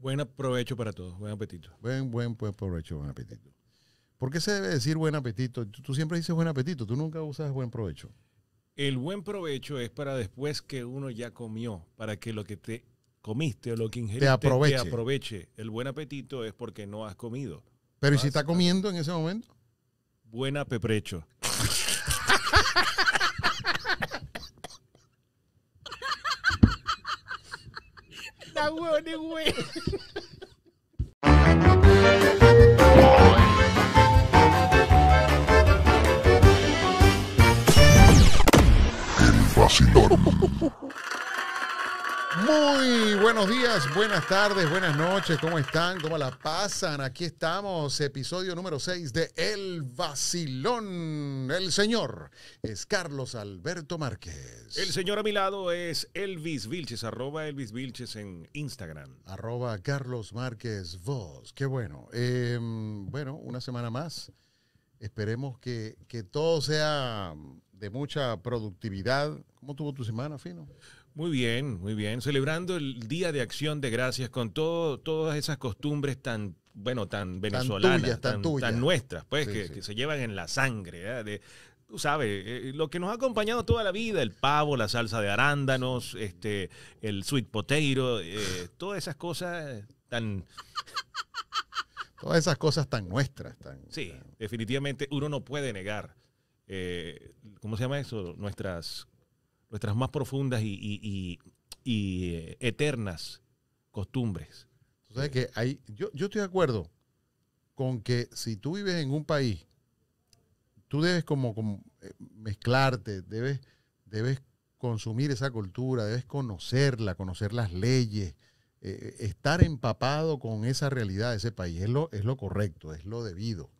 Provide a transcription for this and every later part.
Buen provecho para todos, buen apetito. Buen, buen, buen provecho, buen apetito. ¿Por qué se debe decir buen apetito? Tú, siempre dices buen apetito, tú nunca usas buen provecho. El buen provecho es para después que uno ya comió, para que lo que te comiste o lo que ingeriste te aproveche. El buen apetito es porque no has comido. Pero ¿y si está comiendo en ese momento? Buen apeprecho. that world they El vacilón. Muy buenos días, buenas tardes, buenas noches, ¿cómo están? ¿Cómo la pasan? Aquí estamos, episodio número 6 de El Vacilón. El señor es Carlos Alberto Márquez. El señor a mi lado es Elvis Vilches, arroba Elvis Vilches en Instagram. Arroba Carlos Márquez Voz, qué bueno. Em, bueno, una semana más. Esperemos que, que todo sea de mucha productividad. ¿Cómo tuvo tu semana, Fino? Muy bien, muy bien. Celebrando el Día de Acción de Gracias con todo, todas esas costumbres tan, bueno, tan venezolanas, tan, nuestras, pues, que, se llevan en la sangre, ¿eh? tú sabes, eh, eh, lo que nos ha acompañado toda la vida, el pavo, la salsa de arándanos, este, el sweet potato, todas esas cosas tan... Todas esas cosas tan nuestras. Tan, sí, definitivamente uno no puede negar, ¿cómo se llama eso? Nuestras nuestras más profundas y, eh, eternas costumbres. que yo, estoy de acuerdo con que si tú vives en un país, tú debes como, eh, mezclarte, debes, debes consumir esa cultura, debes conocerla, conocer las leyes, eh, estar empapado con esa realidad de ese país. Es lo, es lo correcto, es lo debido.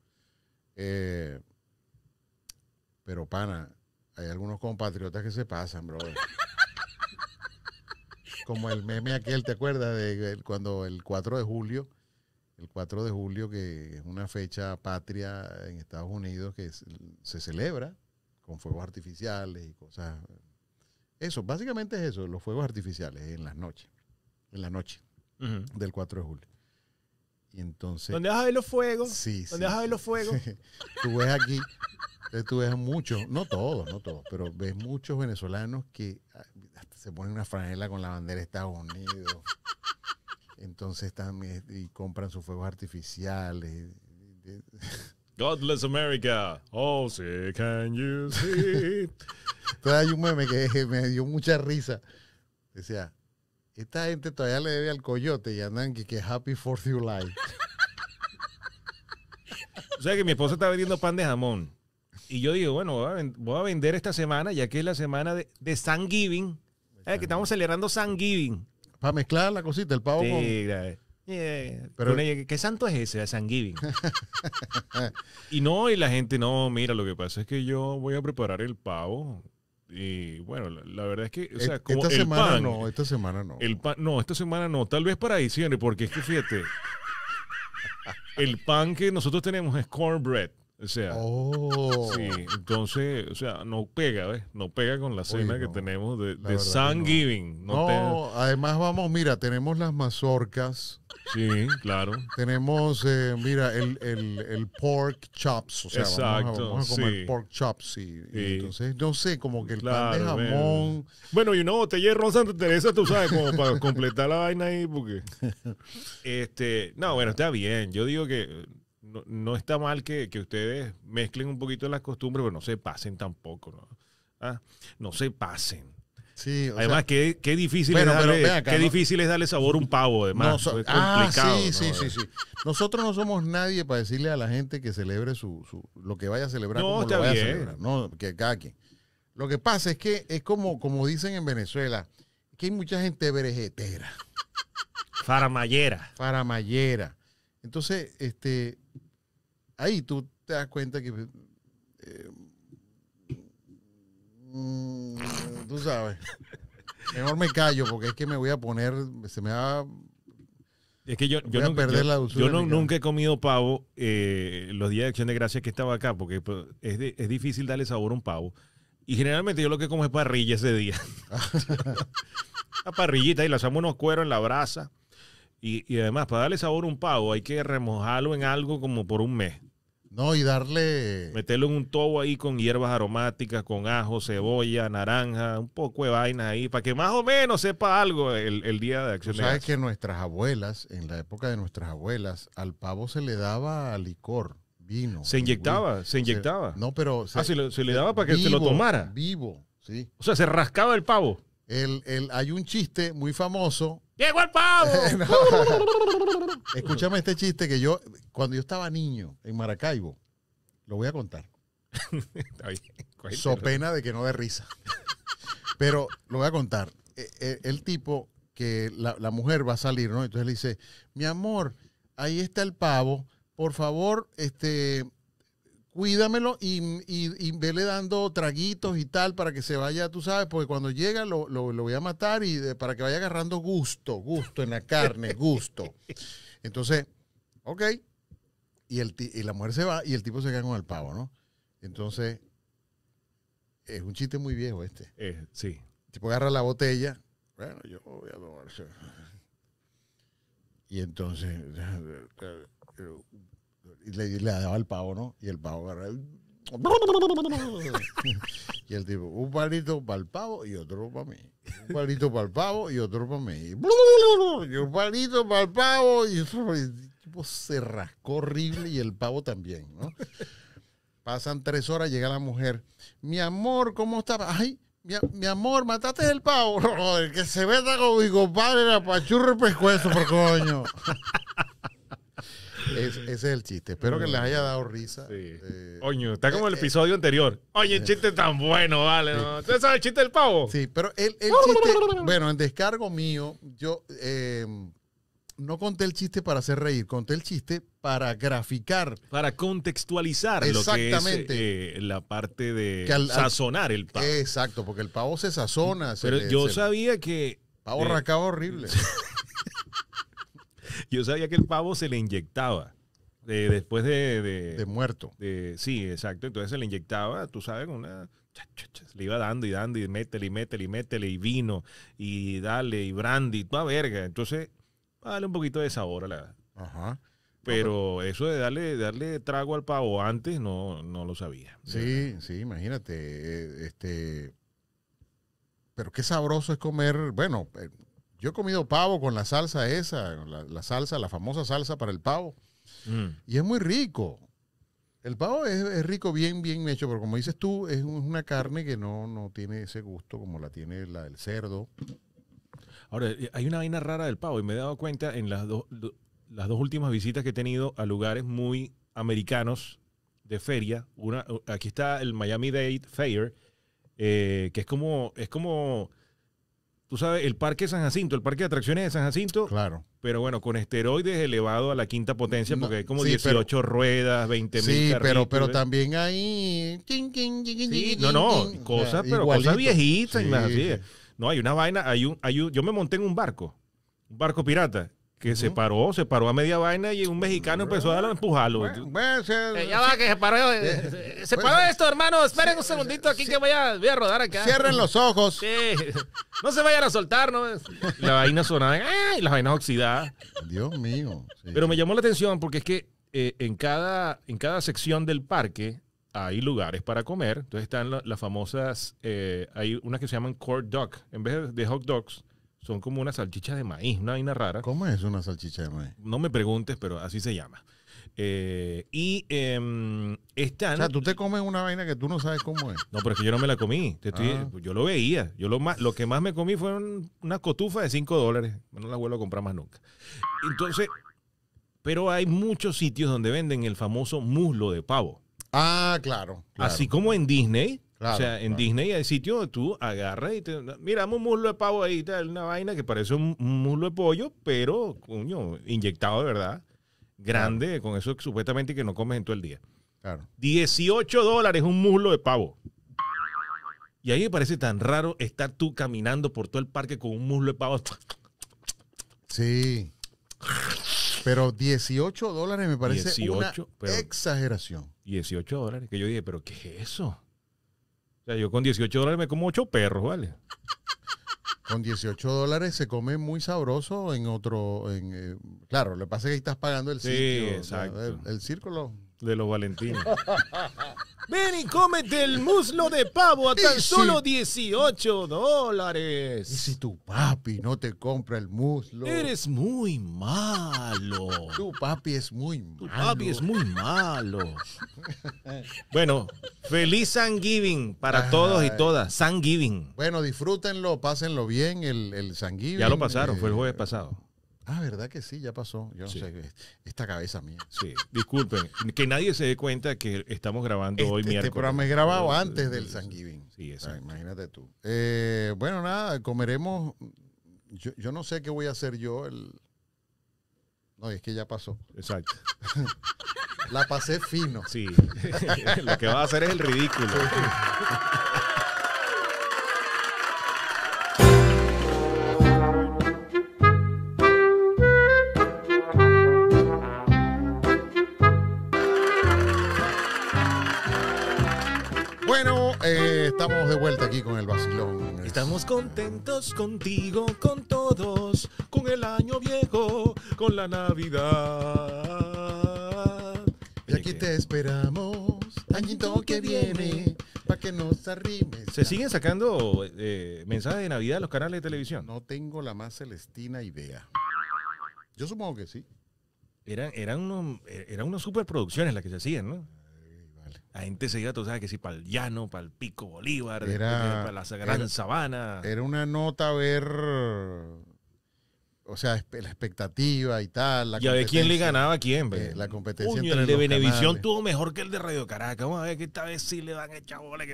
pero, pana, hay algunos compatriotas que se pasan, bro. Como el meme aquel, ¿te acuerdas? De cuando el 4 de julio, el 4 de julio, que es una fecha patria en Estados Unidos que se celebra con fuegos artificiales y cosas. Eso, básicamente es eso, los fuegos artificiales en las noches, en la noche del 4 de julio entonces. ¿Dónde vas a ver los fuegos? Sí. ¿Dónde vas a ver los fuegos? Tú ves aquí, eh, tú ves muchos, no todos, no todos, pero ves muchos venezolanos que ah, hasta se ponen una franela con la bandera de Estados Unidos. Entonces también eh, y compran sus fuegos artificiales. God America. Oh, sí, can you see? Entonces hay un meme que me dio mucha risa. Decía, esta gente todavía le debe al coyote y andan que, que Happy Fourth July. o sea que mi esposa está vendiendo pan de jamón. Y yo digo, bueno, voy a, vender esta semana, ya que es la semana de, San Giving. que estamos celebrando Giving. Para mezclar la cosita, el pavo con... Eh. Pero... ¿Qué santo es ese? Thanksgiving. y no, y la gente, no, mira, lo que pasa es que yo voy a preparar el pavo y bueno, la, verdad es que. O e, sea, esta semana no, esta semana no. El pan, no, esta semana no. Tal vez para diciembre, porque es que fíjate. el pan que nosotros tenemos es cornbread. O sea, oh. sí, entonces, o sea, no pega, ¿ves? No pega con la cena que tenemos de, de no. Giving. No, además vamos, mira, tenemos las mazorcas, Sí, claro. Tenemos, eh, mira, el, el, el, pork chops. O sea, Exacto, vamos a, comer pork chops. Y, entonces, no sé, como que el pan de jamón. Bueno, y no, te de ron Santa Teresa, tú sabes, como para completar la vaina ahí, porque. Este, no, bueno, está bien. Yo digo que no, no está mal que, que, ustedes mezclen un poquito las costumbres, pero no se pasen tampoco, ¿no? Ah, no se pasen. Sí, además, qué, difícil es darle, qué difícil es darle sabor a un pavo, además. No, pues, ah, complicado, sí, sí, sí, sí, Nosotros no somos nadie para decirle a la gente que celebre su, lo que vaya a celebrar. No, está no, que cada Lo que pasa es que es como, como dicen en Venezuela, que hay mucha gente berejetera. Faramallera. Faramallera. Entonces, este, ahí tú te das cuenta que eh, mmm tú sabes. Mejor me callo porque es que me voy a poner, se me va es que yo, yo, nunca, yo, nunca he comido pavo eh, los días de acción de gracias que estaba acá, porque pues, es, es, difícil darle sabor a un pavo. Y generalmente yo lo que como es parrilla ese día. la parrillita y le hacemos unos cueros en la brasa. Y, y, además, para darle sabor a un pavo hay que remojarlo en algo como por un mes. No, y darle. Meterlo en un tobo ahí con hierbas aromáticas, con ajo, cebolla, naranja, un poco de vaina ahí, para que más o menos sepa algo el, día de acción. ¿Sabes que nuestras abuelas, en la época de nuestras abuelas, al pavo se le daba licor, vino. Se inyectaba, se inyectaba. no, pero. Se, ah, se, le, se daba para que se lo tomara. Vivo, sí. O sea, se rascaba el pavo. El, el, hay un chiste muy famoso ¡Llegó el pavo! Escúchame este chiste que yo, cuando yo estaba niño en Maracaibo, lo voy a contar. So pena de que no dé risa. Pero lo voy a contar. E, e, el, tipo que la, la, mujer va a salir, ¿no? Entonces le dice, mi amor, ahí está el pavo, por favor, este, cuídamelo y, y, vele dando traguitos y tal para que se vaya, tú sabes, porque cuando llega lo, voy a matar y para que vaya agarrando gusto, gusto en la carne, gusto. Entonces, ok. Y, la mujer se va y el tipo se queda con el pavo, ¿no? Entonces, es un chiste muy viejo este. Eh, sí. El tipo agarra la botella. Bueno, yo voy a tomar. Y entonces y le, daba el pavo, ¿no? Y el pavo y el tipo, un palito para el pavo y otro para mí. Un palito para el pavo y otro para mí. Y un palito para el pavo y otro tipo se rascó horrible y el pavo también, Pasan tres horas, llega la mujer. Mi amor, ¿cómo estaba Ay, mi, amor, mataste el pavo. el que se meta con mi compadre, la pachurro y pescuezo, por coño. Es, ese es el chiste. Espero que les haya dado risa. Eh, Oño, está como el eh, eh. episodio anterior. Oye, el chiste tan bueno, vale. ¿no? ¿Ustedes el chiste del pavo? Sí, pero el, chiste, bueno, en descargo mío, yo em, no conté el chiste para hacer reír, conté el chiste para graficar. Para contextualizar Exactamente. lo que es la parte de sazonar el pavo. Exacto, porque el pavo se sazona. Pero yo sabía que... Pavo eh, racaba horrible. Yo sabía que el pavo se le inyectaba. Eh, después de, de, muerto. sí, exacto. Entonces se le inyectaba, tú sabes, con una. Le iba dando y dando y métele y métele y métele y vino y dale y brandy, toda verga. Entonces, dale un poquito de sabor a la. Ajá. Pero eso de darle, darle trago al pavo antes no, no lo sabía. Sí, sí, imagínate. Eh, este, pero qué sabroso es comer, bueno, eh, yo he comido pavo con la salsa esa, la, salsa, la famosa salsa para el pavo. Mm. Y es muy rico. El pavo es, rico, bien, bien hecho, pero como dices tú, es una carne que no, no tiene ese gusto como la tiene la del cerdo. Ahora, eh, hay una vaina rara del pavo y me he dado cuenta en las, las dos últimas visitas que he tenido a lugares muy americanos de feria. Una, aquí está el Miami Dade Fair, eh, que es como, es como tú sabes, el Parque San Jacinto, el Parque de Atracciones de San Jacinto. Claro. Pero bueno, con esteroides elevado a la quinta potencia, porque hay como 18 ruedas, 20 mil. Sí, pero, pero ¿eh? también hay. no, no, cosas, pero y más Así. No, hay una vaina, hay un, hay yo me monté en un barco, un barco pirata, que se paró, se paró a media vaina y un mexicano empezó a empujarlo. Eh, ya va, que se paró. Eh, eh, se pues, paró esto, hermano. Esperen un segundito aquí que voy a, rodar acá. Cierren los ojos. No se vayan a soltar, ¿no? La vaina sonaba y las vainas oxidadas. Dios mío. Pero me llamó la atención porque es que en, cada, en cada sección del parque hay lugares para comer. Entonces están las famosas, hay unas que se llaman court dog. En vez de hot dogs, son como una salchicha de maíz, una vaina rara. ¿Cómo es una salchicha de maíz? No me preguntes, pero así se llama. Eh, y eh, están. O sea, tú te comes una vaina que tú no sabes cómo es. No, pero es que yo no me la comí. Ah. Pues yo lo veía. Yo lo, más, lo que más me comí fue una cotufa de 5 dólares. No la vuelvo a comprar más nunca. Entonces, pero hay muchos sitios donde venden el famoso muslo de pavo. Ah, claro. Así como en Disney, o sea, en Disney hay sitio donde tú agarras y te. Mira, un muslo de pavo ahí, tal, una vaina que parece un muslo de pollo, pero, coño, inyectado de verdad. Grande, con eso supuestamente que no comes en todo el día. Claro. 18 dólares un muslo de pavo. Y ahí me parece tan raro estar tú caminando por todo el parque con un muslo de pavo. Sí. Pero 18 dólares me parece 18, una pero, exageración. 18 dólares, que yo dije, pero ¿qué es eso? yo con 18 dólares me como ocho perros, ¿vale? Con 18 dólares se come muy sabroso en otro. En, eh, claro, lo que pasa es que ahí estás pagando el sí, el, círculo de los Valentinos. Ven y cómete el muslo de pavo a tan solo 18 dólares. Y si tu papi no te compra el muslo. Eres muy malo. Tu papi es muy malo. Tu papi es muy malo. bueno, feliz Thanksgiving para todos y todas. Thanksgiving. Bueno, disfrútenlo, pásenlo bien el, el Thanksgiving. Ya lo pasaron, fue el jueves eh, pasado. Ah, ¿verdad que sí? Ya pasó. esta cabeza mía. Sí, disculpen. que nadie se dé cuenta que estamos grabando hoy este, este miércoles. Este programa es grabado antes del Giving. Sí, ah, exacto. imagínate tú. Eh, bueno, nada, comeremos. Yo, yo, no sé qué voy a hacer yo. El... No, es que ya pasó. Exacto. La pasé fino. Sí. Lo que va a hacer es el ridículo. de vuelta aquí con el vacilón. Estamos contentos contigo, con todos, con el año viejo, con la Navidad. Y aquí te esperamos, añito que viene, para que nos arrimes. ¿Se siguen sacando eh, mensajes de Navidad los canales de televisión? No tengo la más celestina idea. Yo supongo que sí. Eran, eran, unos, eh, eran unas superproducciones las que se hacían, ¿no? La gente se iba, tú sabes que sí, para el llano, para el pico Bolívar, para la gran sabana. Era una nota ver, o sea, la expectativa y tal. y a ver quién le ganaba a quién, eh, La competencia. entre el de Venevisión tuvo mejor que el de Radio Caracas. Vamos a ver que esta vez sí le van a echar bola.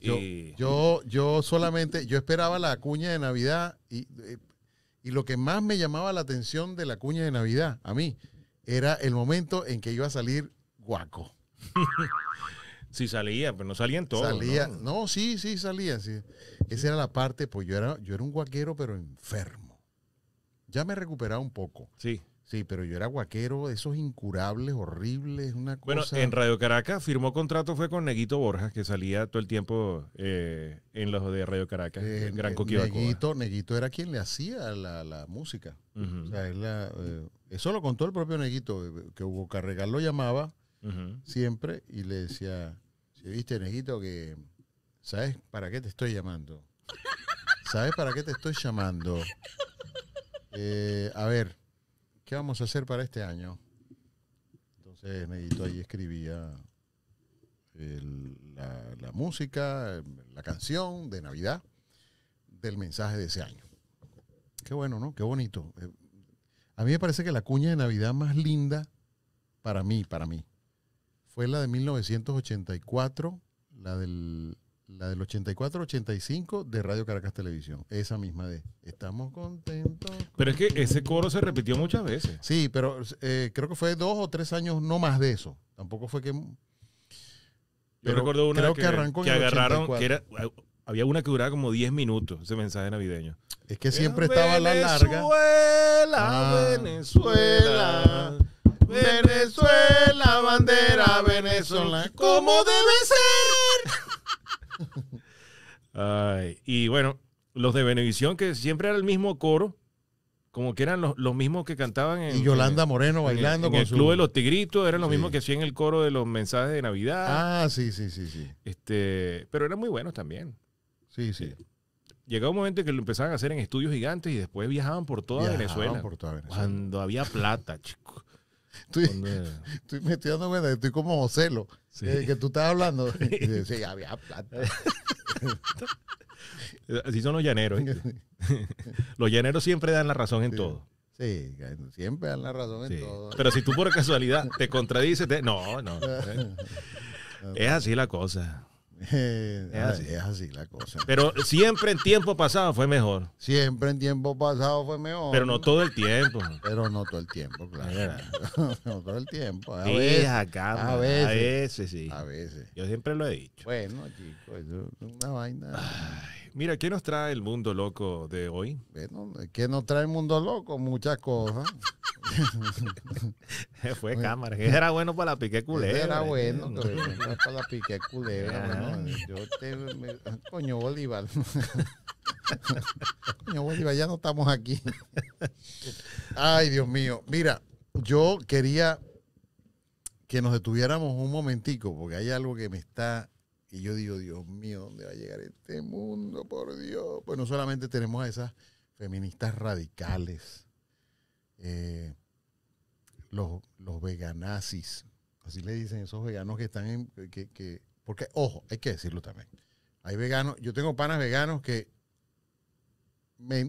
Yo, yo, solamente, yo esperaba la cuña de Navidad eh, y lo que más me llamaba la atención de la cuña de Navidad a mí era el momento en que iba a salir Guaco. Si salía, pero no salían todo. Salía, ¿no? sí, sí salía. Esa era la parte, pues yo era, yo era un guaquero, pero enfermo. Ya me recuperaba un poco. Sí. Sí, pero yo era guaquero, esos incurables, horribles, una cosa. en Radio Caracas firmó contrato, fue con Neguito Borjas, que salía todo el tiempo eh, en los de Radio Caracas, en eh, Gran eh, Coquío Neguito, era quien le hacía la, música. o sea, eso lo contó el propio Neguito, que Hugo Carregal lo llamaba siempre, y le decía, viste, neguito que ¿sabes para qué te estoy llamando? ¿Sabes para qué te estoy llamando? Eh, a ver, ¿qué vamos a hacer para este año? Entonces, Neguito ahí escribía la, la música, la canción de Navidad del mensaje de ese año. Qué bueno, ¿no? Qué bonito. Eh, a mí me parece que la cuña de Navidad más linda para mí, para mí, fue la de 1984, la del, la del 84-85 de Radio Caracas Televisión. Esa misma de Estamos contentos. pero es que ese coro se repitió muchas veces. Sí, pero eh, creo que fue dos o tres años, no más de eso. Tampoco fue que. Yo recuerdo una creo que, arrancó que agarraron, que era, había una que duraba como 10 minutos, ese mensaje navideño. Es que siempre estaba la larga. Venezuela, ah. Venezuela, Venezuela, bandera venezolana como debe ser. y bueno, los de Venevisión, que siempre era el mismo coro, como que eran los, mismos que cantaban en. Yolanda Moreno bailando con el Club de los Tigritos, eran los mismos que hacían el coro de los mensajes de Navidad. Ah, sí, sí, sí, sí. Este, pero eran muy buenos también. Sí, sí. Llegaba un momento que lo empezaban a hacer en estudios gigantes y después viajaban por toda Venezuela. Por toda Venezuela. Cuando había plata, chicos estoy, estoy como celo eh, que tú estás hablando. sí, había Así son los llaneros. los llaneros siempre dan la razón en todo. Sí, siempre dan la razón en todo. Pero si tú por casualidad te contradices, no, no. Es así la cosa. Eh, es, así. la cosa. Pero siempre en tiempo pasado fue mejor. Siempre en tiempo pasado fue mejor. Pero no todo el tiempo. Pero no todo el tiempo, claro. no todo el tiempo. A, veces, acá, a veces, a veces. sí. A veces. Yo siempre lo he dicho. Bueno, chicos, eso es una vaina. Mira, ¿qué nos trae el mundo loco de hoy? Bueno, ¿qué nos trae el mundo loco? Muchas cosas. Fue cámara. Era bueno para la pique culebra. Eh. Era bueno, para la pique culebra. coño, Bolívar. coño, Bolívar, ya no estamos aquí. Ay, Dios mío. Mira, yo quería que nos detuviéramos un momentico, porque hay algo que me está y yo digo, Dios mío, ¿dónde va a llegar este mundo? Por Dios. Pues no solamente tenemos a esas feministas radicales, eh, los, veganazis, así le dicen esos veganos que están en... porque, ojo, hay que decirlo también. Hay veganos, yo tengo panas veganos que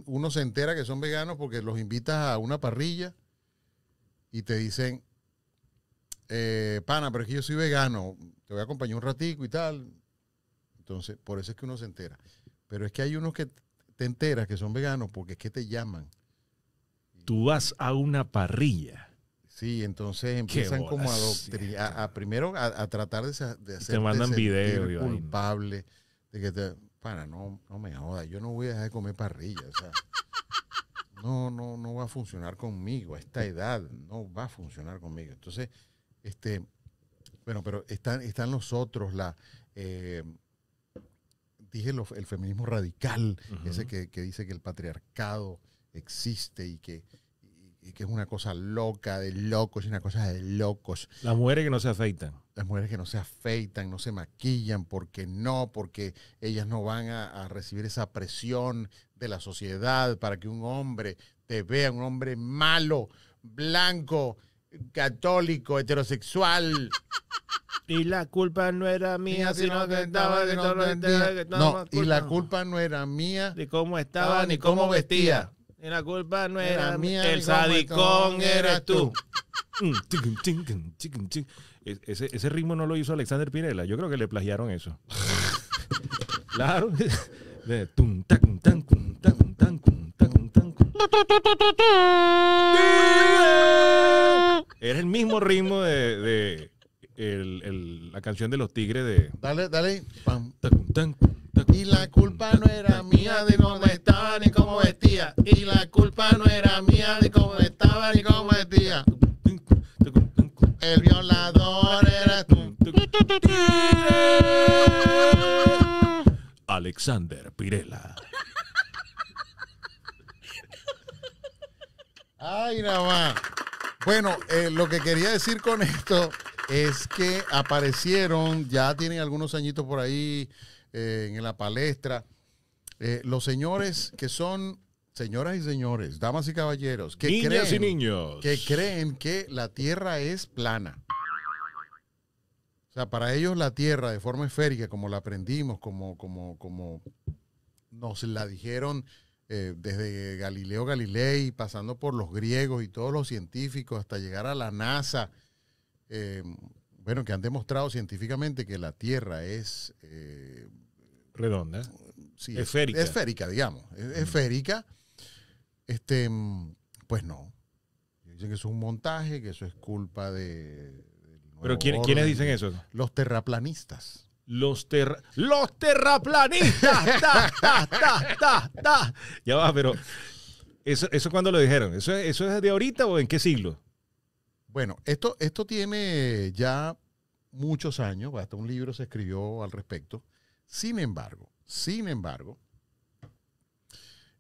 uno se entera que son veganos porque los invitas a una parrilla y te dicen, eh, pana, pero es que yo soy vegano, te voy a acompañar un ratico y tal. Entonces, por eso es que uno se entera. Pero es que hay unos que te enteras que son veganos porque es que te llaman. Tú vas a una parrilla. Sí, entonces empiezan como a, primero a, tratar de, hacer te culpable de que te, no no me jodas, yo no voy a dejar de comer parrilla, o sea, no no no va a funcionar conmigo a esta edad, no va a funcionar conmigo. Entonces este, bueno, pero están, están los otros, la, eh, dije el feminismo radical, ese que, dice que el patriarcado existe y que, es una cosa loca de locos una cosa de locos. Las mujeres que no se afeitan. Las mujeres que no se afeitan, no se maquillan, porque no, porque ellas no van a recibir esa presión de la sociedad para que un hombre te vea, un hombre malo, blanco, católico, heterosexual. Y la culpa no era mía, sino que estaba de No, y la culpa no era mía. De cómo estaba, ni cómo vestía. Y la culpa no era, mía. El sadicón eras tú. Mm, e-, ese, ese ritmo no lo hizo Alexander Pirela. Yo creo que le plagiaron eso. claro. Era el mismo ritmo de, la canción de los tigres de. Dale, dale. Y la culpa no era mía de cómo estaba ni cómo vestía. Y la culpa no era mía de cómo estaba ni cómo vestía. El violador era tú. Alexander Pirela. Ay, nada más. Bueno, eh, lo que quería decir con esto es que aparecieron, ya tienen algunos añitos por ahí eh, en la palestra, eh, los señores que son señoras y señores, damas y caballeros, que creen, y niños. que creen que la Tierra es plana. O sea, para ellos la Tierra de forma esférica, como la aprendimos, como, como, como nos la dijeron eh, desde Galileo Galilei, pasando por los griegos y todos los científicos, hasta llegar a la NASA, eh, bueno, que han demostrado científicamente que la Tierra es... Eh, Redonda. esférica. Esférica, digamos. Esférica. Este, pues no. Dicen que es un montaje, que eso es culpa de... ¿Pero quiénes dicen eso? Los terraplanistas. Los, los terraplanistas. Ta, ta, ta, ya va, pero eso, eso cuando lo dijeron, ¿Eso, ¿eso es de ahorita o en qué siglo? Bueno, esto, esto tiene ya muchos años, hasta un libro se escribió al respecto. Sin embargo, sin embargo,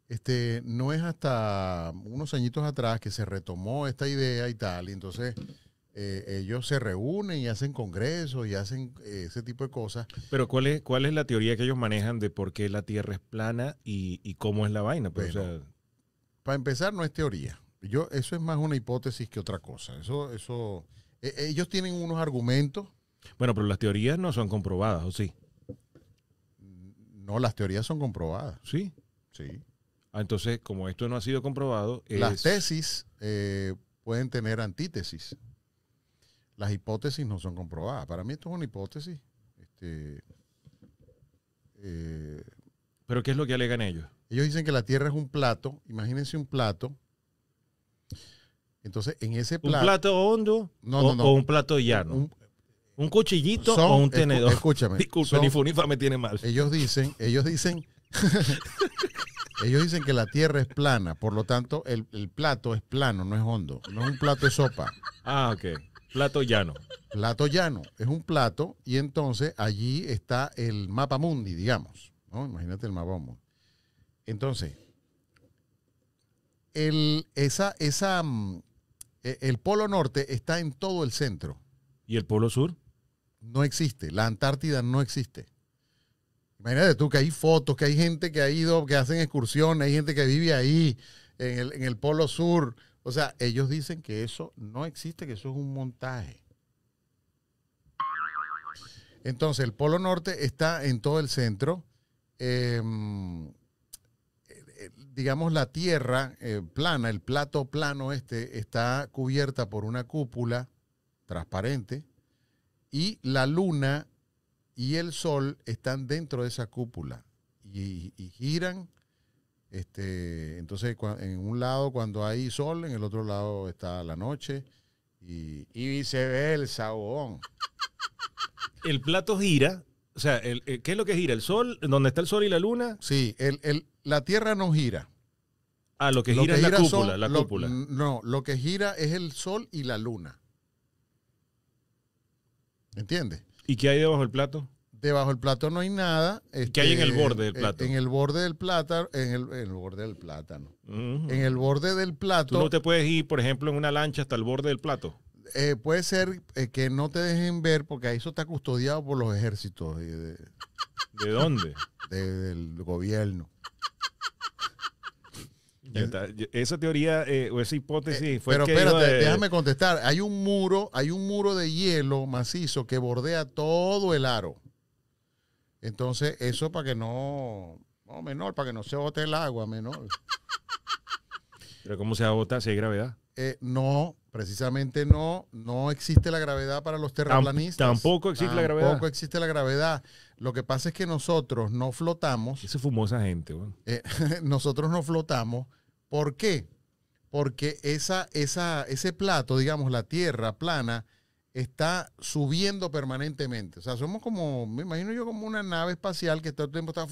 este, no es hasta unos añitos atrás que se retomó esta idea y tal, y entonces eh, ellos se reúnen y hacen congresos y hacen eh, ese tipo de cosas. Pero ¿cuál es, ¿cuál es la teoría que ellos manejan de por qué la Tierra es plana y, cómo es la vaina? Pues, para empezar, no es teoría. Yo, eso es más una hipótesis que otra cosa. Eso, eso, e, ellos tienen unos argumentos. Bueno, pero las teorías no son comprobadas, ¿o sí? No, las teorías son comprobadas. Sí. Sí. Ah, entonces, como esto no ha sido comprobado. Las tesis eh, pueden tener antítesis las hipótesis no son comprobadas. Para mí esto es una hipótesis. Este, eh, ¿Pero qué es lo que alegan ellos? Ellos dicen que la Tierra es un plato. Imagínense un plato. Entonces, en ese plato... ¿Un plato hondo o, un plato llano? Un, cuchillito o un tenedor. Escúchame. Disculpe, ni Funifa me tiene mal. Ellos dicen, ellos dicen, ellos dicen que la tierra es plana, por lo tanto el, el, plato es plano, no es hondo, no es un plato de sopa. Ah, ok. Plato llano. Plato llano. Es un plato y entonces allí está el mapa mundi, digamos. ¿no? Imagínate el mapa mundi. Entonces, el, esa, esa, mm, e, el polo norte está en todo el centro. ¿Y el polo sur? No existe. La Antártida no existe. Imagínate tú que hay fotos, que hay gente que ha ido, que hacen excursiones, hay gente que vive ahí, en el, en el polo sur. O sea, ellos dicen que eso no existe, que eso es un montaje. Entonces, el Polo Norte está en todo el centro. Em, eh, digamos, la tierra eh, plana, el plato plano este, está cubierta por una cúpula transparente y la luna y el sol están dentro de esa cúpula y giran este, entonces, en un lado cuando hay sol, en el otro lado está la noche y, ve el sabón El plato gira, o sea, eh, ¿qué es lo que gira? ¿El sol? ¿Dónde está el sol y la luna? Sí, la Tierra no gira. Ah, lo que gira, es la cúpula, No, lo que gira es el sol y la luna. ¿Entiendes? ¿Y qué hay debajo del plato? Debajo del plato no hay nada. Este, ¿Qué hay en el este, borde del plato? En, el borde del plátano, en el, borde del plátano. En el borde del plato. ¿Tú no te puedes ir, por ejemplo, en una lancha hasta el borde del plato? Eh, puede ser eh, que no te dejen ver porque ahí eso está custodiado por los ejércitos. ¿De, de, de dónde? del gobierno. esa teoría eh, o esa hipótesis fue pero espérate, déjame contestar hay un muro hay un muro de hielo macizo que bordea todo el aro entonces, eso para que no, no menor, para que no se bote el agua, menor. ¿Pero cómo se agota si hay gravedad? Eh, no, precisamente no. No existe la gravedad para los terraplanistas. Tampoco existe la gravedad. Tampoco existe la gravedad. Lo que pasa es que nosotros no flotamos. Esa fumosa gente, bueno. Eh, nosotros no flotamos. ¿Por qué? Porque esa, ese plato, digamos, la tierra plana, está subiendo permanentemente. O sea, somos como, me imagino yo, como una nave espacial que todo el tiempo está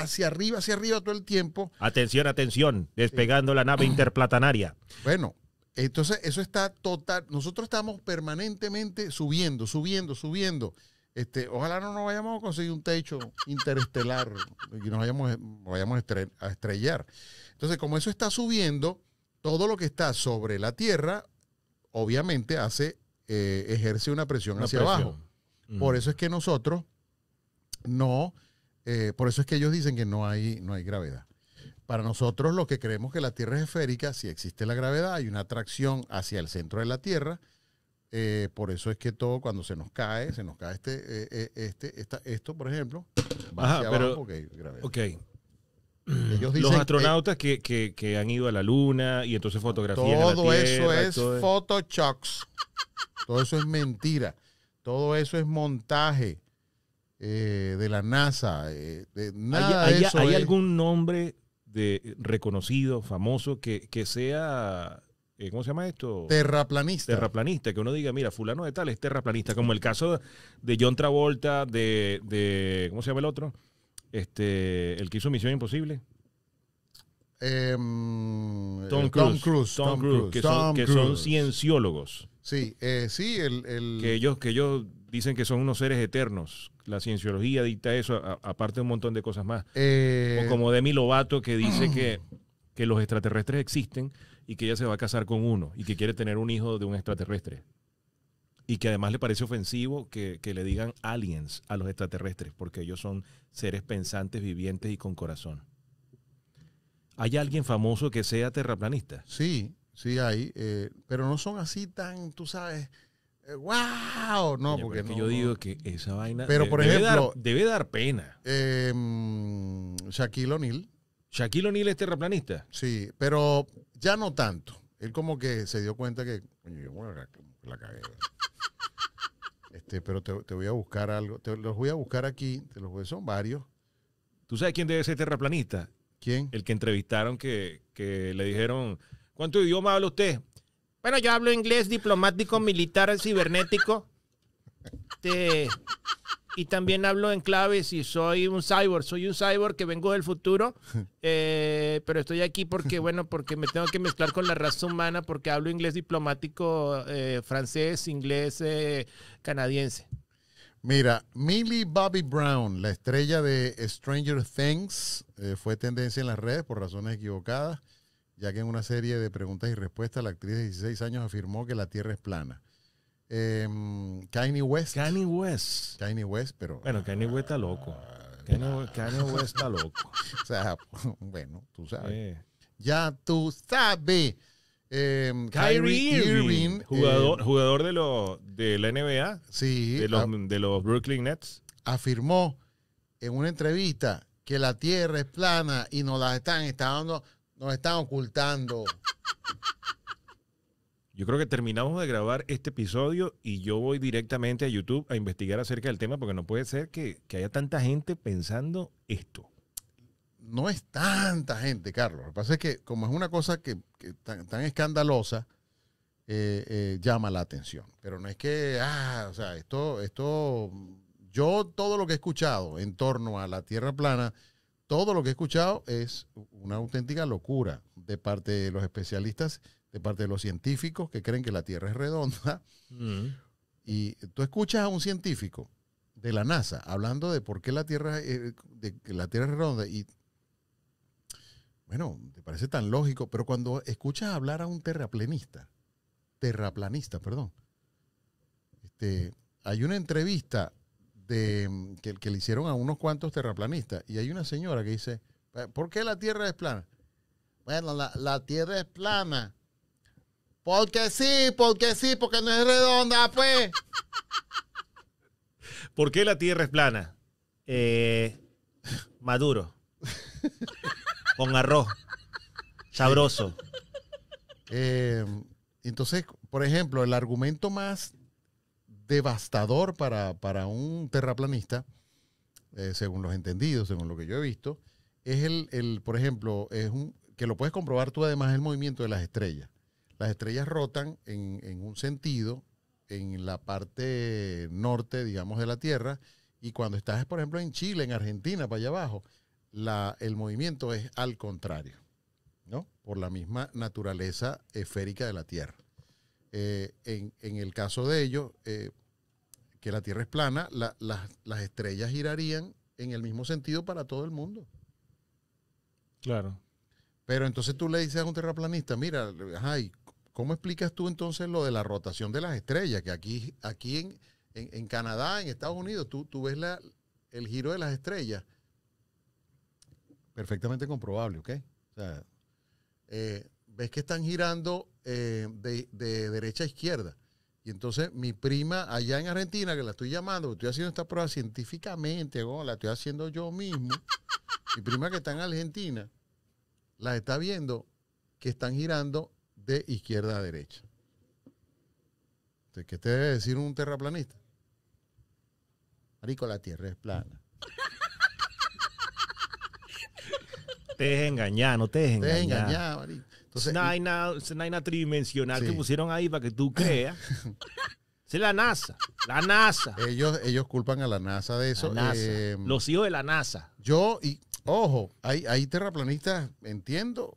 hacia arriba, hacia arriba todo el tiempo. Atención, atención, despegando la nave interplatanaria. Bueno, entonces eso está total. Nosotros estamos permanentemente subiendo, subiendo, subiendo. Este, ojalá no nos vayamos a conseguir un techo interestelar y nos vayamos, vayamos a estrellar. Entonces, como eso está subiendo, todo lo que está sobre la Tierra, obviamente hace eh, ejerce una presión hacia abajo. Por eso es que nosotros no, eh, por eso es que ellos dicen que no hay, no hay gravedad. Para nosotros lo que creemos que la Tierra es esférica, si existe la gravedad, hay una atracción hacia el centro de la Tierra. Eh, por eso es que todo cuando se nos cae, se nos cae este, este esta, esto, por ejemplo, va hacia abajo gravedad. Ok, Mm. los astronautas que, han ido a la luna y entonces fotografían todo eso es todo... todo eso es mentira todo eso es montaje eh, de la NASA eh, de nada ¿Hay, algún nombre de reconocido famoso que, sea eh, ¿cómo se llama esto? Terraplanista. Terraplanista, que uno diga, mira, fulano de tal es terraplanista, como el caso de John Travolta, de, de ¿cómo se llama el otro? Este, el que hizo Misión Imposible. Em, Tom, eh, Cruise, que, son, que cienciólogos. Sí, eh, sí, el, Que, ellos, que dicen que son unos seres eternos. La cienciología dicta eso, aparte de un montón de cosas más. Eh, o como Demi Lovato que dice que, que los extraterrestres existen y que ella se va a casar con uno y que quiere tener un hijo de un extraterrestre y que además le parece ofensivo que, le digan aliens a los extraterrestres, porque ellos son seres pensantes, vivientes y con corazón. ¿Hay alguien famoso que sea terraplanista? Sí, sí hay, eh, pero no son así tan, tú sabes, wow, eh, no, porque no, yo digo que esa vaina pero debe, por ejemplo, debe, dar, pena. Eh, Shaquille O'Neal. Shaquille O'Neal es terraplanista. Sí, pero ya no tanto. Él como que se dio cuenta que, este, pero te, voy a buscar algo. Te los voy a buscar aquí. son varios. ¿Tú sabes quién debe ser terraplanista? ¿Quién? El que entrevistaron que, le dijeron, ¿cuánto idioma habla usted? Bueno, yo hablo inglés, diplomático, militar, cibernético. Te... Este, y también hablo en claves y soy un cyborg, soy un cyborg que vengo del futuro, eh, pero estoy aquí porque, bueno, porque me tengo que mezclar con la raza humana, porque hablo inglés diplomático, eh, francés, inglés eh, canadiense. Mira, Millie Bobby Brown, la estrella de Stranger Things, fue tendencia en las redes por razones equivocadas, ya que en una serie de preguntas y respuestas la actriz de 16 años afirmó que la Tierra es plana. Em, Kanye West. Kanye West. Kanye West, pero. Bueno, Kanye West está ah, loco. Kanye, West está loco. o sea, bueno, tú sabes. Ya tú sabes. Em, Kyrie, Irving, jugador, em, jugador, de, lo, de la NBA, sí, de, los, ah, de los Brooklyn Nets, afirmó en una entrevista que la Tierra es plana y nos la están, nos están ocultando. Yo creo que terminamos de grabar este episodio y yo voy directamente a YouTube a investigar acerca del tema porque no puede ser que, haya tanta gente pensando esto. No es tanta gente, Carlos. Lo que pasa es que como es una cosa que, tan, escandalosa, eh, eh, llama la atención. Pero no es que, ah, o sea, esto, esto, yo todo lo que he escuchado en torno a la Tierra plana, todo lo que he escuchado es una auténtica locura de parte de los especialistas de parte de los científicos que creen que la Tierra es redonda. Mm. Y tú escuchas a un científico de la NASA hablando de por qué la Tierra, eh, la tierra es redonda y bueno, te parece tan lógico, pero cuando escuchas hablar a un terraplanista, terraplanista, perdón, este, hay una entrevista de, que, que, le hicieron a unos cuantos terraplanistas y hay una señora que dice, eh, ¿por qué la Tierra es plana? Bueno, la, la Tierra es plana porque sí, porque sí, porque no es redonda, pues. ¿Por qué la Tierra es plana? Eh, maduro. Con arroz. Sabroso. Eh, entonces, por ejemplo, el argumento más devastador para, para un terraplanista, eh, según los entendidos, según lo que yo he visto, es el, el por ejemplo, es un, que lo puedes comprobar tú además, el movimiento de las estrellas. Las estrellas rotan en, un sentido, en la parte norte, digamos, de la Tierra, y cuando estás, por ejemplo, en Chile, en Argentina, para allá abajo, la, el movimiento es al contrario, ¿no? Por la misma naturaleza esférica de la Tierra. Eh, en, el caso de ello, eh, que la Tierra es plana, las estrellas girarían en el mismo sentido para todo el mundo. Claro. Pero entonces tú le dices a un terraplanista, mira, ay, ¿Cómo explicas tú entonces lo de la rotación de las estrellas? Que aquí, aquí en, Canadá, en Estados Unidos, tú, tú ves la, el giro de las estrellas perfectamente comprobable, ¿ok? O sea, eh, ves que están girando eh, de, derecha a izquierda. Y entonces mi prima allá en Argentina, que la estoy llamando, estoy haciendo esta prueba científicamente, la estoy haciendo yo mismo, mi prima que está en Argentina, la está viendo que están girando de izquierda a derecha. ¿qué te debe decir un terraplanista? Marico, la tierra es plana. te dejes engañar, no te dejes te he engañar marico. Entonces, no, hay nada, hay tridimensional que pusieron ahí para que tú creas. es la NASA, la NASA. Ellos, ellos culpan a la NASA de eso. Eh, los hijos de la NASA. Yo, y ojo, hay, hay terraplanistas, entiendo,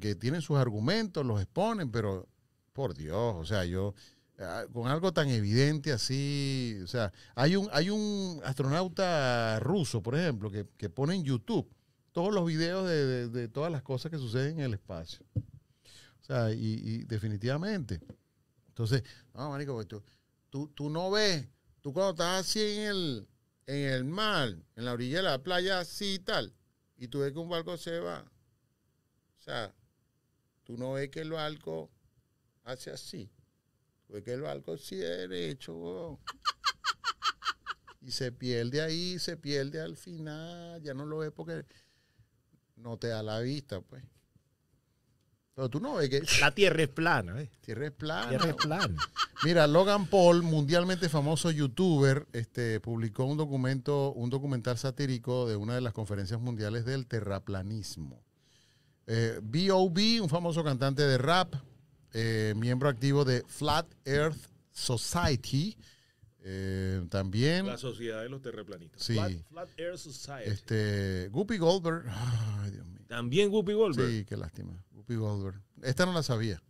que, tienen sus argumentos, los exponen, pero por Dios, o sea, yo ah, con algo tan evidente así, o sea, hay un, hay un astronauta ruso, por ejemplo, que, pone en YouTube todos los videos de, todas las cosas que suceden en el espacio. O sea, y, definitivamente. Entonces, no, marico, pues tú, tú, no ves, tú cuando estás así en el, en el mar, en la orilla de la playa, así y tal, y tú ves que un barco se va, o sea, tú no ves que el algo hace así. Tú ves que el barco sí derecho. Y se pierde ahí, se pierde al final. Ya no lo ves porque no te da la vista, pues. Pero tú no ves que... La tierra es plana, Tierra es plana. Tierra es plana. Mira, Logan Paul, mundialmente famoso youtuber, este, publicó un documento, un documental satírico de una de las conferencias mundiales del terraplanismo. B.O.B., eh, un famoso cantante de rap, eh, miembro activo de Flat Earth Society. Eh, también. La Sociedad de los terreplanitos. Sí. Flat, Earth Society. Este, Guppy Goldberg. Ay, Dios mío. También Guppy Goldberg. Sí, qué lástima. Guppy Goldberg. Esta no la sabía.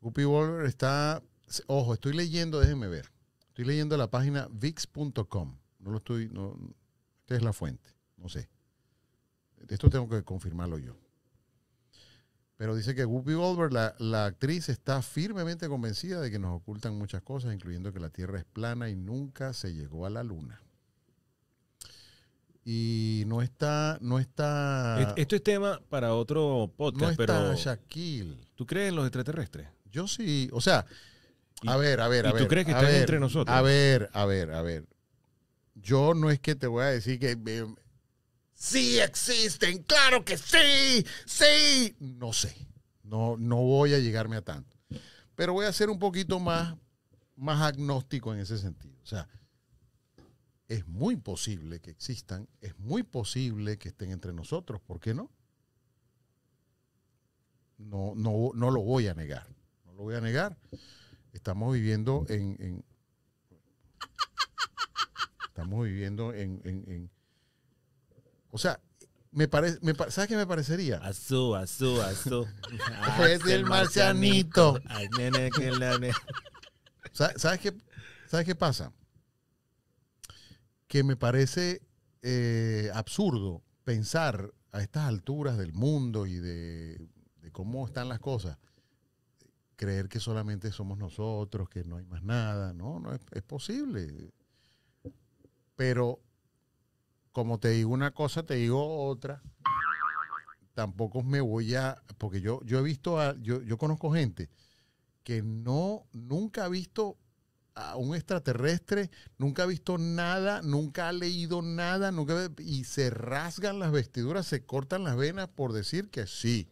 Guppy Goldberg está. Ojo, estoy leyendo, déjenme ver. Estoy leyendo la página vix.com. No lo estoy. esta es la fuente. No sé. Esto tengo que confirmarlo yo. Pero dice que Whoopi Goldberg, la, actriz, está firmemente convencida de que nos ocultan muchas cosas, incluyendo que la Tierra es plana y nunca se llegó a la Luna. Y no está, no está. Esto es tema para otro podcast. No está Shaquille. ¿Tú crees en los extraterrestres? Yo sí. O sea, a ver, a ver, a ¿Y ver. ¿Tú crees que están entre nosotros? A ver, a ver, a ver. Yo no es que te voy a decir que eh, sí existen, claro que sí, sí. No sé, no, no voy a llegarme a tanto. Pero voy a ser un poquito más, más agnóstico en ese sentido. O sea, es muy posible que existan, es muy posible que estén entre nosotros, ¿por qué no? No, no, lo voy a negar, no lo voy a negar. Estamos viviendo en... estamos viviendo en o sea, me parece, ¿sabes qué me parecería? Azú, azú, azú. es ah, el marcianito. ¿Sabes qué, pasa? Que me parece eh, absurdo pensar a estas alturas del mundo y de, cómo están las cosas, creer que solamente somos nosotros, que no hay más nada. No, no es posible. Pero como te digo una cosa, te digo otra. Tampoco me voy a, porque yo, yo he visto, a, yo, yo conozco gente que no, nunca ha visto a un extraterrestre, nunca ha visto nada, nunca ha leído nada, nunca y se rasgan las vestiduras, se cortan las venas por decir que sí.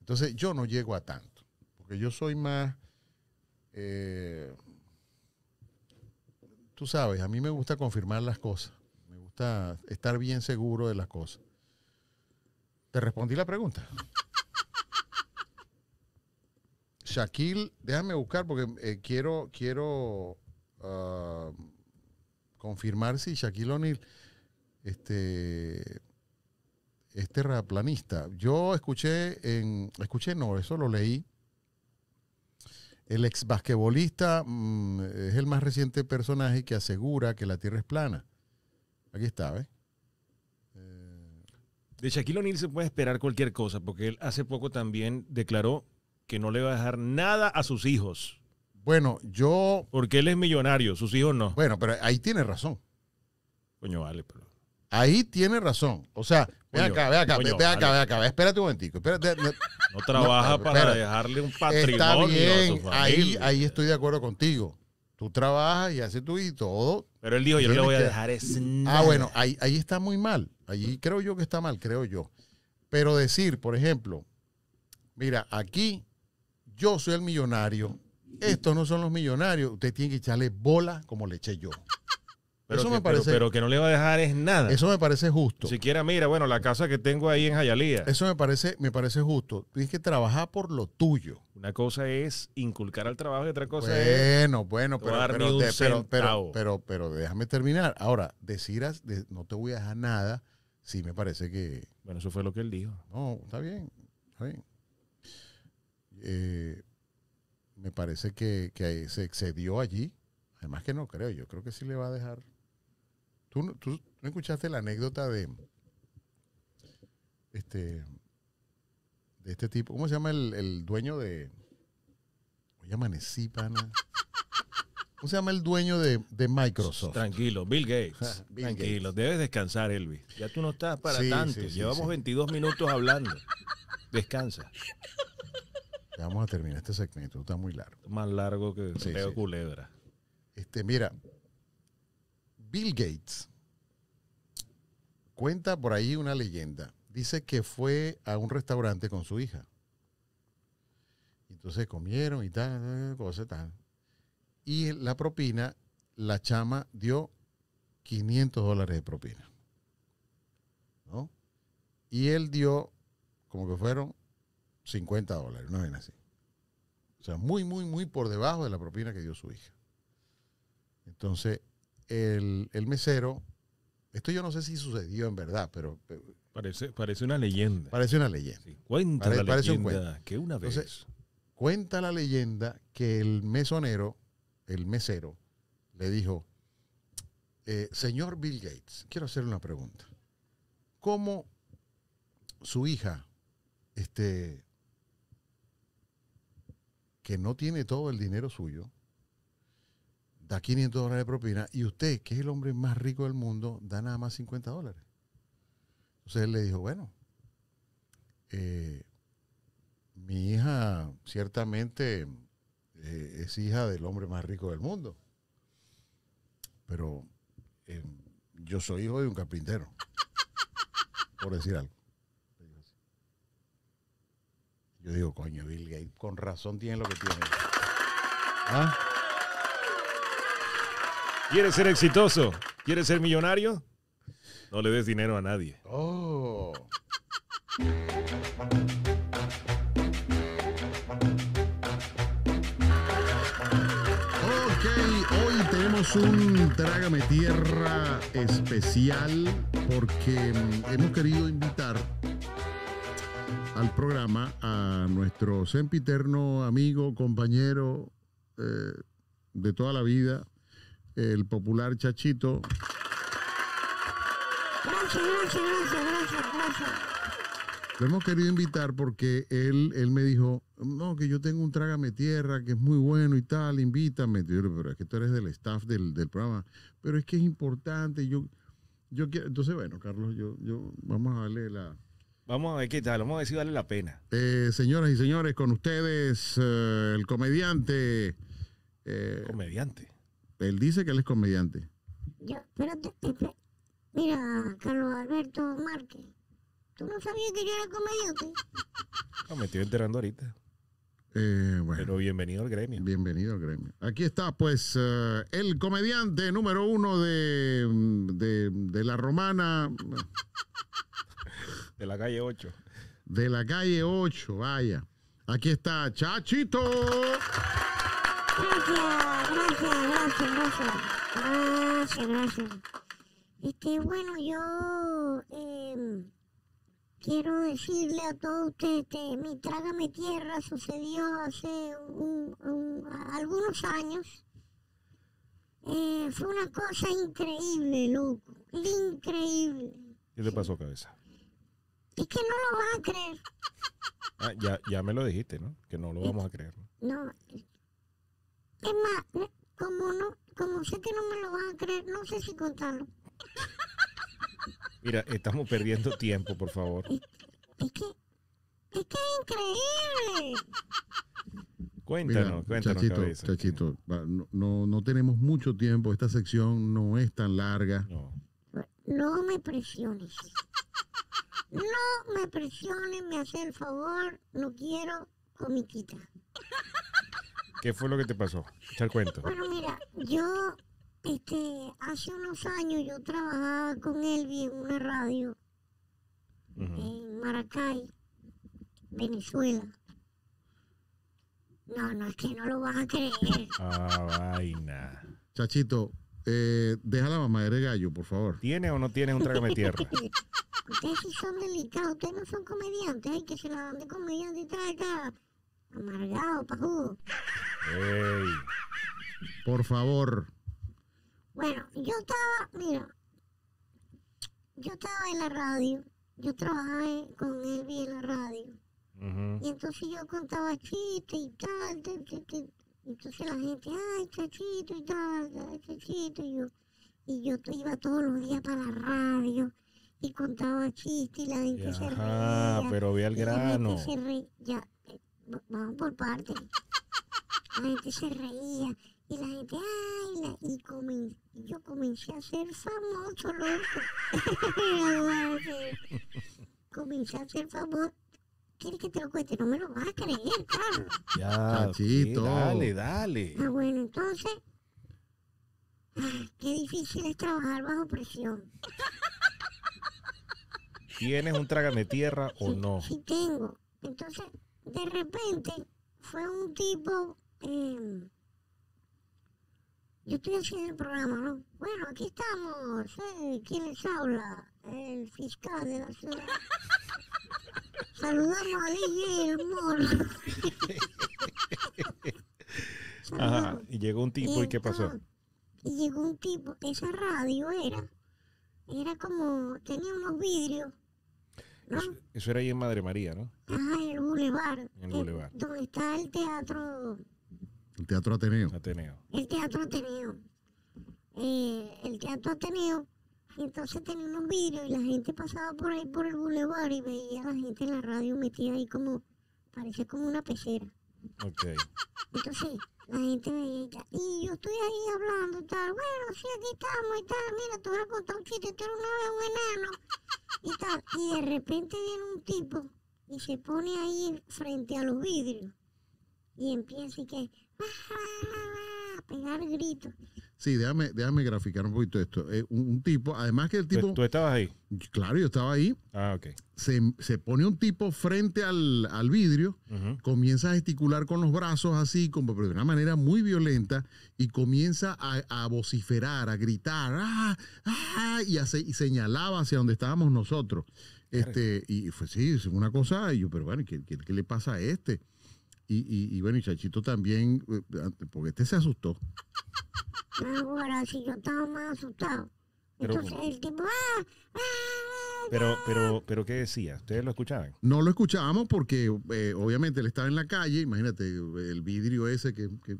Entonces yo no llego a tanto, porque yo soy más, eh, tú sabes, a mí me gusta confirmar las cosas estar bien seguro de las cosas. ¿Te respondí la pregunta? Shaquille, déjame buscar porque eh, quiero, quiero ah, confirmar si Shaquille O'Neal, este, es terraplanista. Yo escuché en, escuché no, eso lo leí. El ex basquetbolista mm, es el más reciente personaje que asegura que la Tierra es plana. Aquí está, eh, De Shaquille O'Neal se puede esperar cualquier cosa, porque él hace poco también declaró que no le va a dejar nada a sus hijos. Bueno, yo. Porque él es millonario, sus hijos no. Bueno, pero ahí tiene razón. Coño, vale, pero. Ahí tiene razón. O sea, ve acá, ve acá, acá, ve acá, Espérate un momentico. no, trabaja para dejarle un patrimonio. a su familia. ahí, ahí estoy de acuerdo contigo. Tú trabajas y haces tú y todo. Pero él dijo, yo le voy a dejar es Ah, bueno, ahí, ahí está muy mal. ahí creo yo que está mal, creo yo. Pero decir, por ejemplo, mira, aquí yo soy el millonario, estos no son los millonarios, usted tiene que echarle bola como le eché yo. Pero que, me parece. Pero, que no le va a dejar es nada. Eso me parece justo. Siquiera, mira, bueno, la casa que tengo ahí en Jayalía. Eso me parece, me parece justo. Tienes que trabajar por lo tuyo. Una cosa es inculcar al trabajo y otra cosa es. Bueno, bueno, pero, pero, pero, déjame terminar. Ahora, decir no te voy a dejar nada, sí me parece que. Bueno, eso fue lo que él dijo. No, está bien, está bien. Eh, me parece que se excedió allí. Además que no creo, yo creo que sí le va a dejar ¿Tú, no escuchaste la anécdota de este de este tipo? ¿Cómo se llama el, dueño de. Oye, amanecí, pana. ¿Cómo se llama el dueño de, Microsoft? Tranquilo, Bill Gates. Tranquilo, debes descansar, Elvis. Ya tú no estás para tanto. Llevamos 22 minutos hablando. Descansa. Ya vamos a terminar este segmento, está muy largo. Más largo que Leo Culebra. Este, mira, Bill Gates. Cuenta por ahí una leyenda. Dice que fue a un restaurante con su hija. Entonces comieron y tal, cosas tal. Y la propina, la chama dio 500 dólares de propina. ¿No? Y él dio, como que fueron 50 dólares, no ven así. O sea, muy, muy, muy por debajo de la propina que dio su hija. Entonces, el, mesero, esto yo no sé si sucedió en verdad, pero... Parece, parece una leyenda. Parece una leyenda. cuenta la leyenda que una vez... cuenta la leyenda que el mesonero, el mesero, le dijo, eh, señor Bill Gates, quiero hacerle una pregunta. ¿Cómo su hija, este, que no tiene todo el dinero suyo, da 500 dólares de propina y usted, que es el hombre más rico del mundo, da nada más 50 dólares. Entonces él le dijo, bueno, eh, mi hija ciertamente eh, es hija del hombre más rico del mundo, pero eh, yo soy hijo de un carpintero, por decir algo. Yo digo, coño, Bill Gates, con razón tiene lo que tiene. ¿Ah? ¿Quieres ser exitoso? ¿Quieres ser millonario? No le des dinero a nadie. Oh. un Trágame Tierra especial porque mm, hemos querido invitar al programa a nuestro sempiterno amigo, compañero eh, de toda la vida, el popular Chachito. Lo hemos querido invitar porque él, él me dijo, no, que yo tengo un trágame tierra, que es muy bueno y tal, invítame. pero es que tú eres del staff del, programa. Pero es que es importante, yo, yo quiero... Entonces, bueno, Carlos, yo, yo, vamos a darle la... Vamos a ver qué tal, vamos a ver si vale la pena. Eh, señoras y señores, con ustedes eh, el comediante. Eh, comediante. Él dice que él es comediante. Yo, espérate, Mira, Carlos Alberto Márquez, ¿tú no sabías que yo era comediante? No, me estoy enterando ahorita. Eh, bueno. Pero bienvenido al gremio. Bienvenido al gremio. Aquí está, pues, eh, el comediante número uno de, de la romana. de la calle 8. De la calle 8, vaya. Aquí está Chachito gracias, gracias, gracias, gracias. Este, bueno, yo em, quiero decirle a todos ustedes, este, mi Trágame Tierra sucedió hace algunos años. Eh, fue una cosa increíble, loco, increíble. ¿Qué le pasó, a cabeza? Es que no lo van a creer. Ah, ya, ya me lo dijiste, ¿no? Que no lo vamos a creer. no es más, eh, como no, como sé que no me lo van a creer, no sé si contarlo. Mira, estamos perdiendo tiempo, por favor. Es, que, es increíble. Cuéntanos, cuéntalo, cuéntanos. Chachito, chachito no, no, no, tenemos mucho tiempo, esta sección no es tan larga. No, no me presiones. No me presiones, me hace el favor, no quiero comiquita. ¿Qué fue lo que te pasó? ¿Echar cuento. Bueno, mira, yo este, hace unos años yo trabajaba con Elvi en una radio en Maracay, Venezuela. No, no, es que no lo vas a creer. Ah, vaina. Chachito, eh, deja la mamadera de gallo, por favor. ¿Tiene o no tiene un trágame tierra? ustedes sí son delicados, ustedes no son comediantes, hay que se la dan de comediante y trae acá amargado, pajudo por favor. Bueno, yo estaba, mira, yo estaba en la radio, yo trabajaba con Elvi en la radio. Y entonces yo contaba chistes y tal, entonces la gente, ay, chachito y tal, y yo, y yo iba todos los días para la radio y contaba chistes y la gente se reía. Ah, pero vi al grano. Ya, eh, vamos por partes la gente se reía y la gente, ay, la, y yo comencé a ser famoso, loco. comencé a ser famoso. ¿Quieres que te lo cuente? No me lo vas a creer, claro. Ya, chito, dale, dale. Ah, bueno, entonces, qué difícil es trabajar bajo presión. ¿Tienes un de tierra o no? Sí, tengo. Entonces, de repente, fue un tipo yo estoy haciendo el programa, ¿no? Bueno, aquí estamos. Eh, ¿Quién les habla? El fiscal de la ciudad. Saludamos a DJ el Ajá, y llegó un tipo, ¿y, qué pasó? Y llegó un tipo, esa radio era, era como, tenía unos vidrios. Eso, era ahí en Madre María, ¿no? Ajá, el Boulevard. En el Boulevard. Eh, donde está el teatro el Teatro Ateneo. Ateneo. El Teatro Ateneo. Eh, el Teatro Ateneo. Entonces tenía unos vidrios y la gente pasaba por ahí por el bulevar y veía a la gente en la radio metida ahí como, parecía como una pecera. Ok. Entonces la gente veía y, y yo estoy ahí hablando y tal, bueno, sí, aquí estamos y tal, mira, tú voy a contar un chiste, tú eres una vez un enano y tal. Y de repente viene un tipo y se pone ahí frente a los vidrios y empieza y que Sí, déjame, graficar un poquito esto. Eh, un, tipo, además que el tipo. Pues, ¿Tú, estabas ahí? Claro, yo estaba ahí. Ah, ok. Se, pone un tipo frente al, vidrio, comienza a gesticular con los brazos así, como, pero de una manera muy violenta, y comienza a, vociferar, a gritar, ¡Ah! ¡Ah! Y, y señalaba hacia donde estábamos nosotros. Este, y fue, sí, es una cosa, y yo, pero bueno, qué le pasa a este? Y, bueno, y Chachito también, eh, ah, porque este se asustó. Ahora sí, yo estaba más asustado. Entonces el tipo, ¡Ah! ¡Ah! ah pero, ah. pero, pero, ¿qué decía? ¿Ustedes lo escuchaban? No lo escuchábamos porque eh, obviamente él estaba en la calle, imagínate, el vidrio ese que, que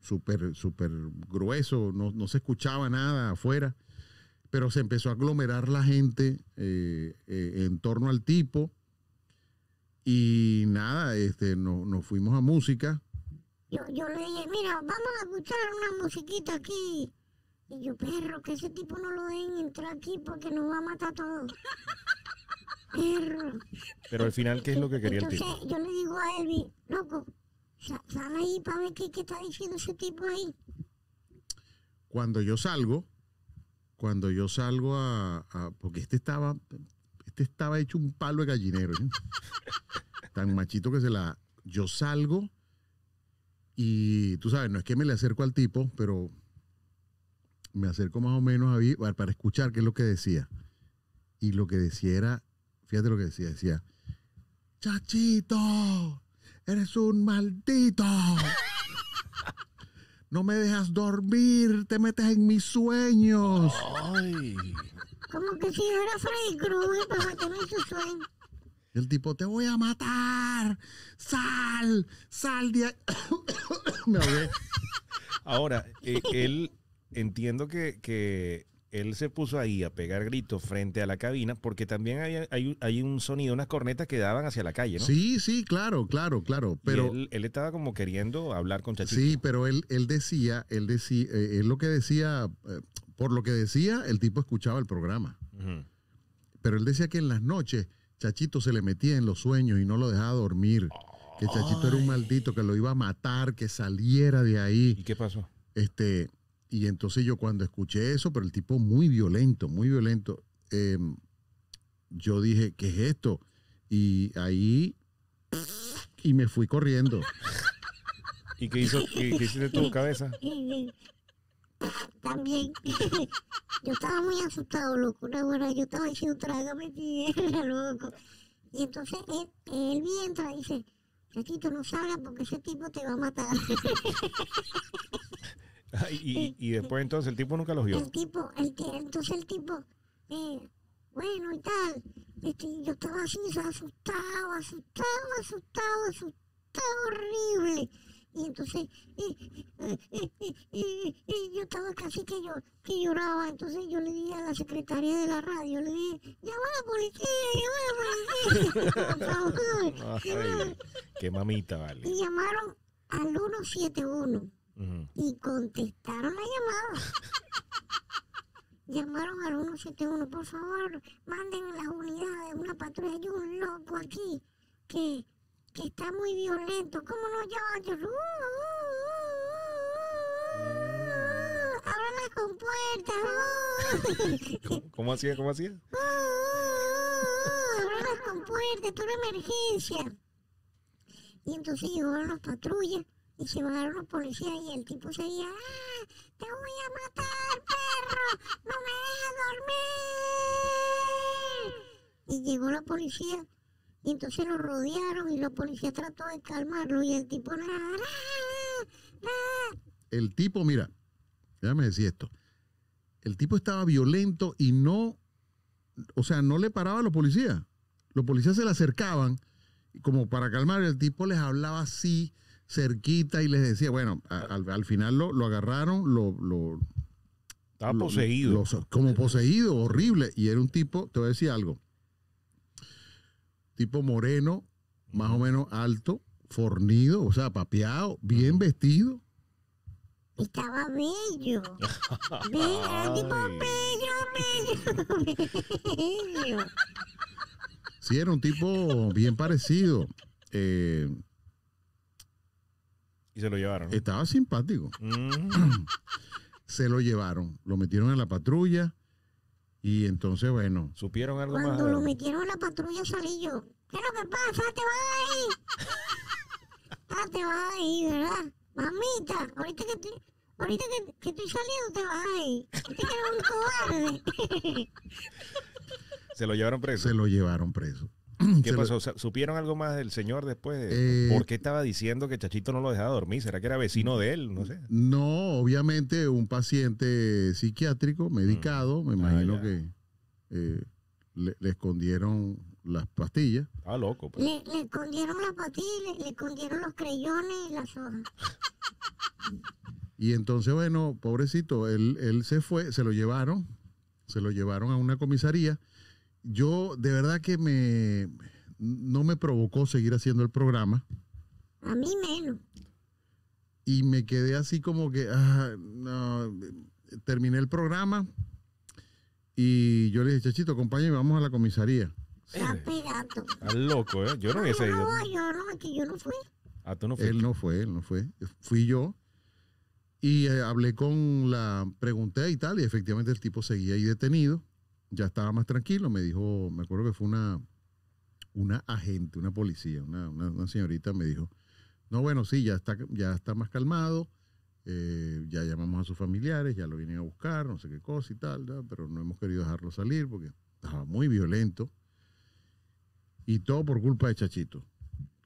súper, súper grueso, no, se escuchaba nada afuera, pero se empezó a aglomerar la gente eh, en torno al tipo y nada, este, nos fuimos a música. Yo, le dije, mira, vamos a escuchar una musiquita aquí. Y yo, perro, que ese tipo no lo dejen entrar aquí porque nos va a matar todo. Perro. Pero al final, ¿qué es lo que quería el tipo? Yo le digo a Elvi, loco, sal ahí para ver qué, está diciendo ese tipo ahí. Cuando yo salgo, cuando yo salgo a, porque este estaba este estaba hecho un palo de gallinero. Tan machito que se la... Yo salgo y tú sabes, no es que me le acerco al tipo, pero me acerco más o menos a para escuchar qué es lo que decía. Y lo que decía era, fíjate lo que decía, decía, chachito, eres un maldito. No me dejas dormir, te metes en mis sueños. Ay. Como que si era Freddy Krueger para matarme su sueño. El tipo, te voy a matar. Sal, sal de ahí. Ahora, eh, él, entiendo que, él se puso ahí a pegar gritos frente a la cabina, porque también hay, un sonido, unas cornetas que daban hacia la calle, ¿no? Sí, sí, claro, claro, claro. Pero él, estaba como queriendo hablar con Chachito. Sí, pero él, él decía, él decía, es eh, lo que decía, eh, por lo que decía, el tipo escuchaba el programa. Pero él decía que en las noches Chachito se le metía en los sueños y no lo dejaba dormir. Que Chachito era un maldito, que lo iba a matar, que saliera de ahí. ¿Y qué pasó? Este, y entonces yo cuando escuché eso, pero el tipo muy violento, muy violento, em, yo dije, ¿qué es esto? Y ahí, y me fui corriendo. ¿Y qué hizo? ¿Qué, hiciste tu cabeza? también. yo estaba muy asustado, loco. Una buena, yo estaba diciendo, trágame loco. Y entonces él, él y dice, Chatito, no salgas porque ese tipo te va a matar. y, después entonces el tipo nunca los vio. El tipo, entonces el tipo, eh, bueno y tal, este, yo estaba así, asustado, asustado, asustado, asustado, horrible y entonces y yo estaba casi que, yo, que lloraba. Entonces yo le dije a la secretaria de la radio, le dije, llama a la policía, llama a la policía, por favor. qué mamita, vale. Y llamaron al 171 y contestaron la llamada. llamaron al 171, por favor, manden las unidades, una patrulla, hay un loco aquí que que está muy violento. ¿Cómo no yo? Abran las compuertas. ¿Cómo hacía? ¿Cómo hacía? Abran las compuertas, es una emergencia. Y entonces llegó las patrullas y se bajaron los policías y el tipo seguía, ¡Ah, te voy a matar, perro, no me dejes dormir. Y llegó la policía y entonces lo rodearon y los policías trató de calmarlo y el tipo El tipo, mira, déjame decir esto. El tipo estaba violento y no, o sea, no le paraba a los policías. Los policías se le acercaban como para calmar, el tipo les hablaba así, cerquita y les decía, bueno, al, final lo, lo, agarraron, lo... lo estaba poseído. como poseído, horrible. Y era un tipo, te voy a decir algo tipo moreno, más o menos alto, fornido, o sea, papeado, bien vestido. Estaba bello. Bello, tipo bello, bello, Sí, era un tipo bien parecido. Eh. y se lo llevaron. Estaba simpático. se lo llevaron. Lo metieron en la patrulla. Y entonces, bueno. ¿Supieron algo Cuando lo metieron a la patrulla salí yo. ¿Qué es lo que pasa? Te vas ahí. te vas ahí, ¿verdad? Mamita, ahorita que estoy, ahorita que, que estoy saliendo te vas ahí. Este que un cobarde. Se lo llevaron preso. Se lo llevaron preso. ¿Qué pasó? ¿Supieron algo más del señor después? Eh, ¿Por qué estaba diciendo que Chachito no lo dejaba dormir? ¿Será que era vecino de él? No sé. No, obviamente un paciente psiquiátrico, mm. medicado, me ah, imagino que eh, le, escondieron las pastillas. Ah, loco. Pues. Le, escondieron las pastillas, le, escondieron los creyones y las hojas. Y entonces, bueno, pobrecito, él, él se fue, se lo llevaron, se lo llevaron a una comisaría yo de verdad que me no me provocó seguir haciendo el programa. A mí menos. Y me quedé así como que, ah, terminé el programa y yo le dije, Chachito, acompáñame, vamos a la comisaría. Está loco, ¿eh? Yo no hubiese No, yo no, que yo no fui. Ah, tú no fuiste. Él no fue, él no fue. Fui yo. Y eh, hablé con la, pregunté y tal, y efectivamente el tipo seguía ahí detenido ya estaba más tranquilo, me dijo, me acuerdo que fue una, una agente, una policía, una, señorita me dijo, no, bueno, sí, ya está, ya está más calmado, eh, ya llamamos a sus familiares, ya lo vienen a buscar, no sé qué cosa y tal, pero no hemos querido dejarlo salir porque estaba muy violento. Y todo por culpa de Chachito.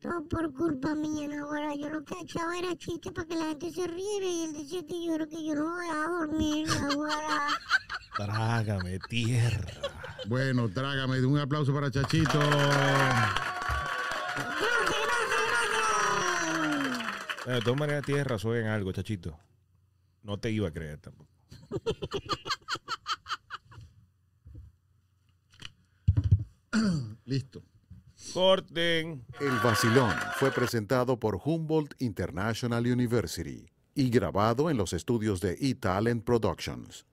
No, por culpa mía, no, ahora yo lo que echaba era chiste para que la gente se ríe. y decía que este, yo creo que yo no voy a dormir ahora. Trágame tierra. Bueno, trágame. Un aplauso para Chachito. de todas maneras tierra, razón en algo, Chachito. No te iba a creer tampoco. Listo. El vacilón fue presentado por Humboldt International University y grabado en los estudios de italent Productions.